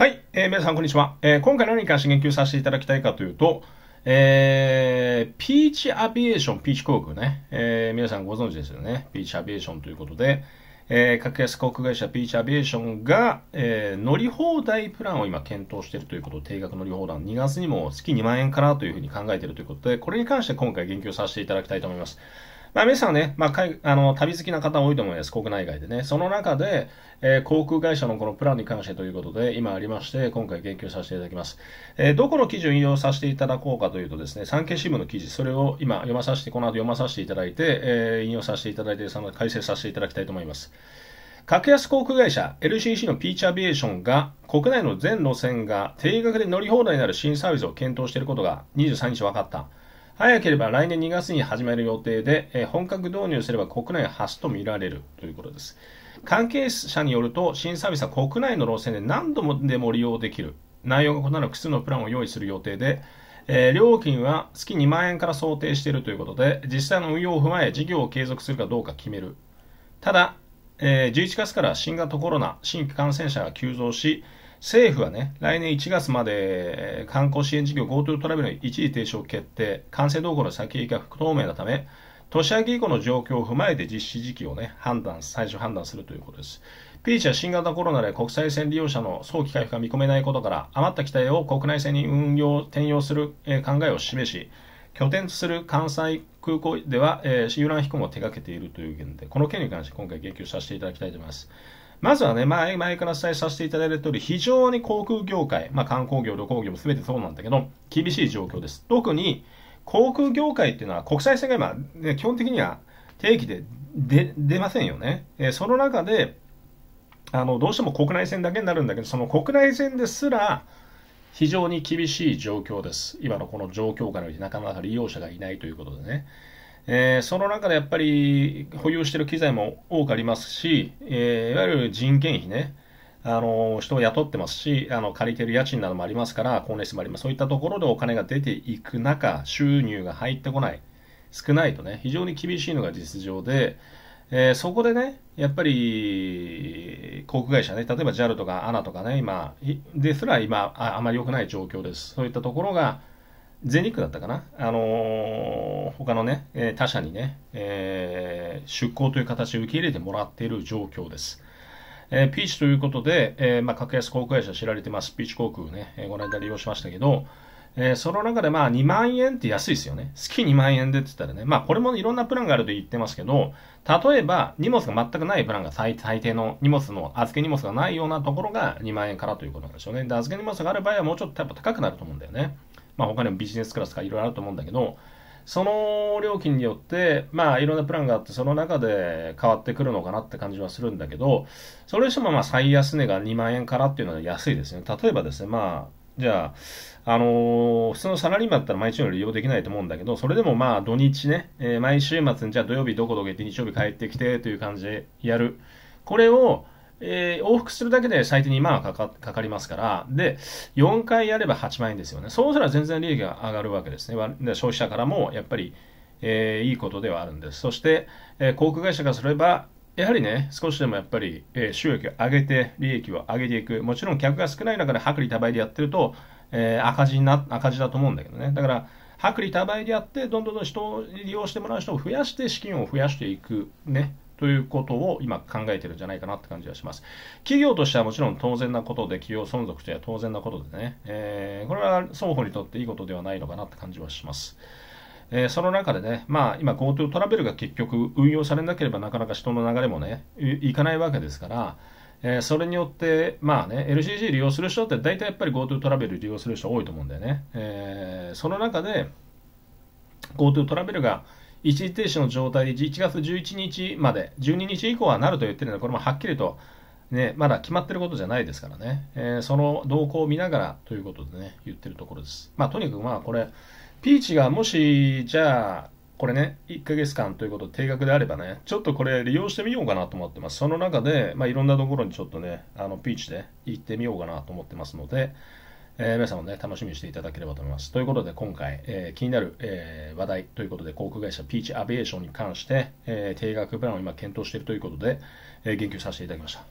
はい、えー、皆さんこんにちは、えー、今回何に関して言及させていただきたいかというと、えー、ピーチアビエーション、ピーチ航空ね、えー、皆さんご存知ですよね、ピーチアビエーションということで、えー、格安航空会社ピーチアビエーションが、えー、乗り放題プランを今検討しているということ定額乗り放題2月にも月2万円からというふうに考えているということで、これに関して今回言及させていただきたいと思います。まあ、皆さんね、まあ、あの旅好きな方多いと思います、国内外でね。その中で、えー、航空会社のこのプランに関してということで、今ありまして、今回言及させていただきます。えー、どこの記事を引用させていただこうかというとですね、産経新聞の記事、それを今読まさせて、この後読まさせていただいて、えー、引用させていただいて、その解説させていただきたいと思います。格安航空会社 LCC のピーチアビエーションが国内の全路線が定額で乗り放題になる新サービスを検討していることが23日分かった。早ければ来年2月に始める予定で、え本格導入すれば国内初とみられるということです。関係者によると、新サービスは国内の路線で何度もでも利用できる。内容が異なる複数のプランを用意する予定で、えー、料金は月2万円から想定しているということで、実際の運用を踏まえ、事業を継続するかどうか決める。ただ、えー、11月から新型コロナ、新規感染者が急増し、政府はね、来年1月まで観光支援事業 GoTo トラベルの一時停止を決定、完成動向の先行きが不透明なため、年明け以降の状況を踏まえて実施時期をね、判断、最初判断するということです。ピーチは新型コロナで国際線利用者の早期回復が見込めないことから、余った機体を国内線に運用、転用する、考えを示し、拠点とする関西空港では、えー、遊覧飛行も手掛けているという件で、この件に関して今回言及させていただきたいと思います。まずはね、前、前からお伝えさせていただいた通り、非常に航空業界、まあ、観光業、旅行業も全てそうなんだけど、厳しい状況です。特に、航空業界っていうのは国際線が今、ね、基本的には定期で出ませんよね。えー、その中で、あの、どうしても国内線だけになるんだけど、その国内線ですら、非常に厳しい状況です。今のこの状況からなかなか利用者がいないということでね。えー、その中でやっぱり保有している機材も多くありますし、えー、いわゆる人件費ね、あの人を雇ってますしあの、借りてる家賃などもありますから、光熱費もあります、そういったところでお金が出ていく中、収入が入ってこない、少ないとね、非常に厳しいのが実情で、えー、そこでね、やっぱり航空会社ね、例えば JAL とか ANA とかね、今、ですら今、ああまり良くない状況です。そういったところが全日空だったかな、あのー、他のね、え他社にね、えー、出向という形で受け入れてもらっている状況です。えー、ピーチということで、えまあ、格安航空会社知られてます、ピーチ航空ね、えー、ご覧いた利用しましたけど、えその中でまあ2万円って安いですよね。月2万円でって言ったらね、まあこれもいろんなプランがあると言ってますけど、例えば荷物が全くないプランが最低の荷物の預け荷物がないようなところが2万円からということなんでしょうね。で、預け荷物がある場合はもうちょっとやっぱ高くなると思うんだよね。まあ、他にもビジネスクラスとかいろいろあると思うんだけど、その料金によって、まあ、いろんなプランがあって、その中で変わってくるのかなって感じはするんだけど、それにしても、まあ、最安値が2万円からっていうのは安いですね。例えばですね、まあ、じゃあ、あのー、普通のサラリーマンだったら毎日の利用できないと思うんだけど、それでもまあ土日ね、えー、毎週末にじゃあ土曜日どこどけて日曜日帰ってきてという感じでやる。これを、えー、往復するだけで最低2万はかかかかりますから、で、4回やれば8万円ですよね。そうすれば全然利益が上がるわけですね。消費者からもやっぱり、えー、いいことではあるんです。そして、えー、航空会社からすれば、やはりね、少しでもやっぱり、えー、収益を上げて、利益を上げていく。もちろん客が少ない中で薄利多売でやってると、えー、赤字な、赤字だと思うんだけどね。だから、薄利多売でやって、どんどんどん人を利用してもらう人を増やして、資金を増やしていく。ね。ということを今考えてるんじゃないかなって感じがします。企業としてはもちろん当然なことで、企業存続というのは当然なことでね、えー、これは双方にとっていいことではないのかなって感じはします。えー、その中でね、まあ、今 GoTo トラベルが結局運用されなければなかなか人の流れもね、いかないわけですから、えー、それによって、まあね、LCG 利用する人って大体やっぱり GoTo トラベル利用する人多いと思うんだよね。えー、その中で GoTo トラベルが一時停止の状態で1月11日まで、12日以降はなると言ってるので、これもはっきりと、ね、まだ決まってることじゃないですからね、えー、その動向を見ながらということでね、言ってるところです。まあ、とにかくまあ、これ、ピーチがもし、じゃあ、これね、1ヶ月間ということ定額であればね、ちょっとこれ利用してみようかなと思ってます。その中で、まあ、いろんなところにちょっとね、あのピーチで行ってみようかなと思ってますので、えー、皆さんもね、楽しみにしていただければと思います。ということで、今回、えー、気になる、えー、話題ということで、航空会社ピーチアビエーションに関して、え定額プランを今検討しているということで、え言及させていただきました。